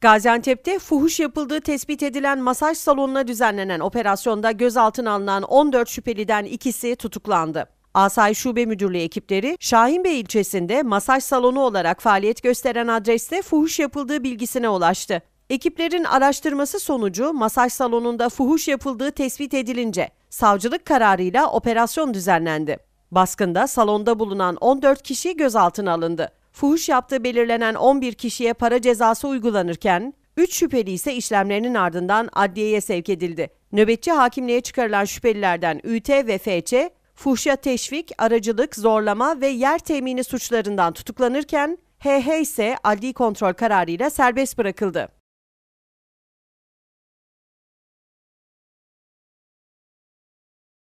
Gaziantep'te fuhuş yapıldığı tespit edilen masaj salonuna düzenlenen operasyonda gözaltına alınan 14 şüpheliden ikisi tutuklandı. Asay Şube Müdürlüğü ekipleri Şahinbey ilçesinde masaj salonu olarak faaliyet gösteren adreste fuhuş yapıldığı bilgisine ulaştı. Ekiplerin araştırması sonucu masaj salonunda fuhuş yapıldığı tespit edilince savcılık kararıyla operasyon düzenlendi. Baskında salonda bulunan 14 kişi gözaltına alındı fuhuş yaptığı belirlenen 11 kişiye para cezası uygulanırken 3 şüpheli ise işlemlerinin ardından adliyeye sevk edildi. Nöbetçi hakimliğe çıkarılan şüphelilerden ÜT ve FÇ fuhuşa teşvik, aracılık, zorlama ve yer temini suçlarından tutuklanırken HH ise adli kontrol kararıyla serbest bırakıldı.